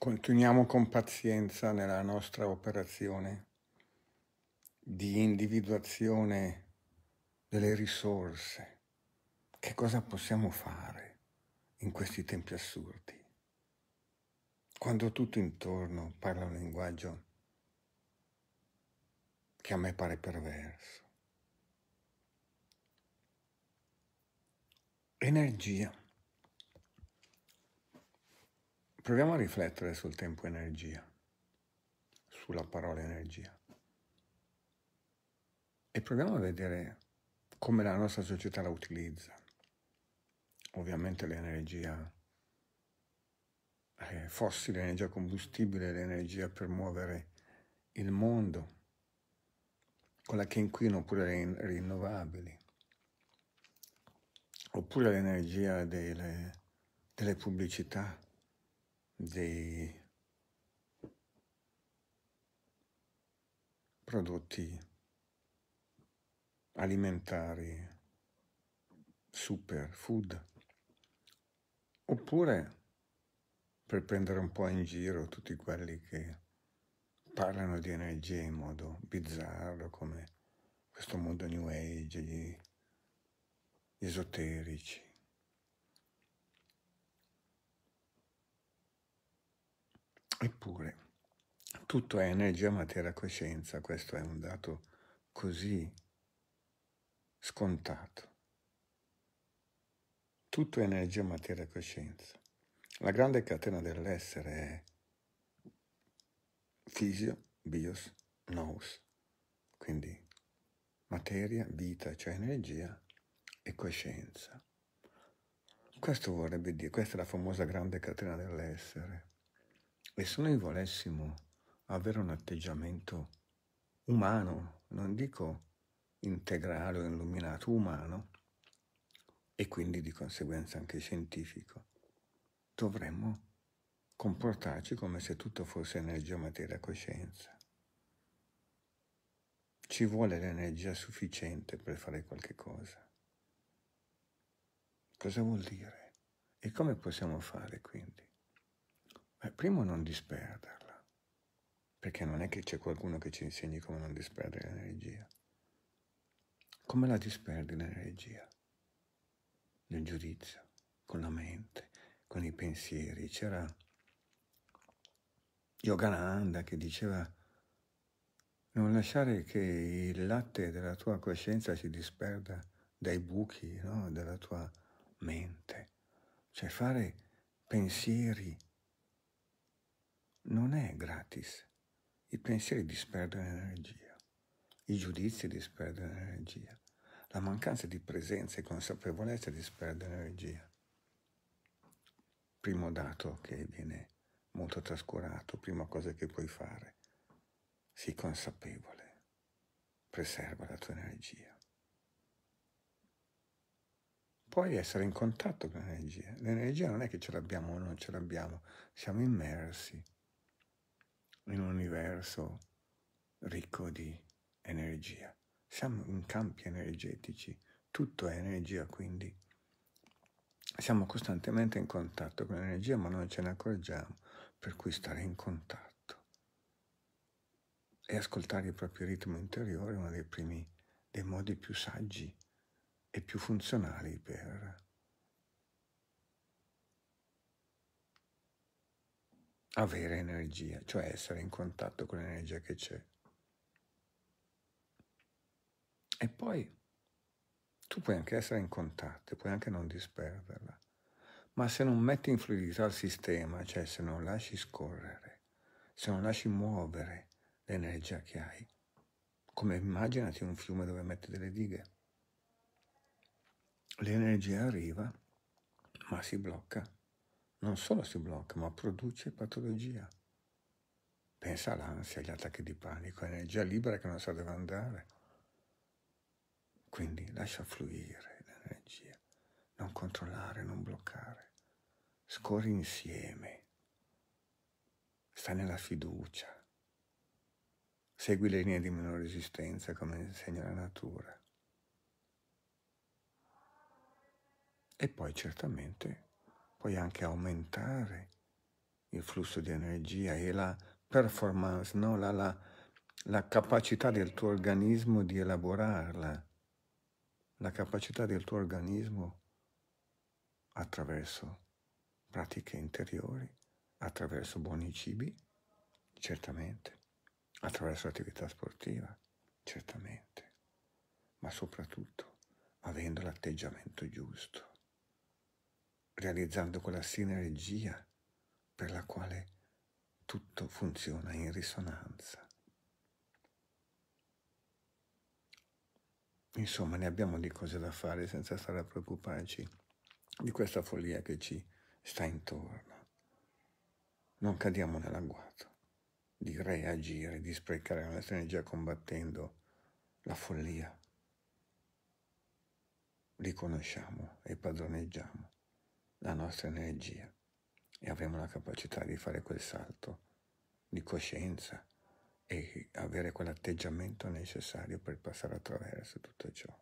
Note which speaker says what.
Speaker 1: Continuiamo con pazienza nella nostra operazione di individuazione delle risorse. Che cosa possiamo fare in questi tempi assurdi? Quando tutto intorno parla un linguaggio che a me pare perverso. Energia. Proviamo a riflettere sul tempo energia, sulla parola energia. E proviamo a vedere come la nostra società la utilizza. Ovviamente l'energia eh, fossile, l'energia combustibile, l'energia per muovere il mondo, quella che inquina oppure le rinnovabili, oppure l'energia delle, delle pubblicità dei prodotti alimentari superfood oppure per prendere un po' in giro tutti quelli che parlano di energia in modo bizzarro come questo mondo new age gli esoterici Eppure, tutto è energia, materia, coscienza, questo è un dato così scontato. Tutto è energia, materia, coscienza. La grande catena dell'essere è fisio, bios, nous, quindi materia, vita, cioè energia e coscienza. Questo vorrebbe dire, questa è la famosa grande catena dell'essere. E se noi volessimo avere un atteggiamento umano, non dico integrale o illuminato, umano, e quindi di conseguenza anche scientifico, dovremmo comportarci come se tutto fosse energia, materia, coscienza. Ci vuole l'energia sufficiente per fare qualche cosa. Cosa vuol dire? E come possiamo fare quindi? Beh, primo non disperderla, perché non è che c'è qualcuno che ci insegni come non disperdere l'energia. Come la disperdi l'energia? Nel giudizio, con la mente, con i pensieri. C'era Yogananda che diceva non lasciare che il latte della tua coscienza si disperda dai buchi no? della tua mente, cioè fare pensieri non è gratis. I pensieri disperdono energia, i giudizi disperdono energia, la mancanza di presenza e consapevolezza disperde energia. Primo dato che viene molto trascurato, prima cosa che puoi fare, sii consapevole, preserva la tua energia. Puoi essere in contatto con l'energia. L'energia non è che ce l'abbiamo o non ce l'abbiamo, siamo immersi in un universo ricco di energia. Siamo in campi energetici, tutto è energia quindi. Siamo costantemente in contatto con l'energia ma non ce ne accorgiamo, per cui stare in contatto e ascoltare il proprio ritmo interiore è uno dei primi, dei modi più saggi e più funzionali per avere energia, cioè essere in contatto con l'energia che c'è. E poi tu puoi anche essere in contatto, puoi anche non disperderla, ma se non metti in fluidità il sistema, cioè se non lasci scorrere, se non lasci muovere l'energia che hai, come immaginati un fiume dove metti delle dighe, l'energia arriva ma si blocca non solo si blocca, ma produce patologia. Pensa all'ansia, agli attacchi di panico, energia libera che non sa dove andare. Quindi lascia fluire l'energia, non controllare, non bloccare. Scorri insieme, sta nella fiducia. Segui le linee di meno resistenza come insegna la natura. E poi certamente puoi anche aumentare il flusso di energia e la performance, no? la, la, la capacità del tuo organismo di elaborarla, la capacità del tuo organismo attraverso pratiche interiori, attraverso buoni cibi, certamente, attraverso attività sportiva, certamente, ma soprattutto avendo l'atteggiamento giusto realizzando quella sinergia per la quale tutto funziona in risonanza. Insomma, ne abbiamo di cose da fare senza stare a preoccuparci di questa follia che ci sta intorno. Non cadiamo nell'agguato di reagire, di sprecare la nostra energia combattendo la follia. Riconosciamo e padroneggiamo la nostra energia e avremo la capacità di fare quel salto di coscienza e avere quell'atteggiamento necessario per passare attraverso tutto ciò.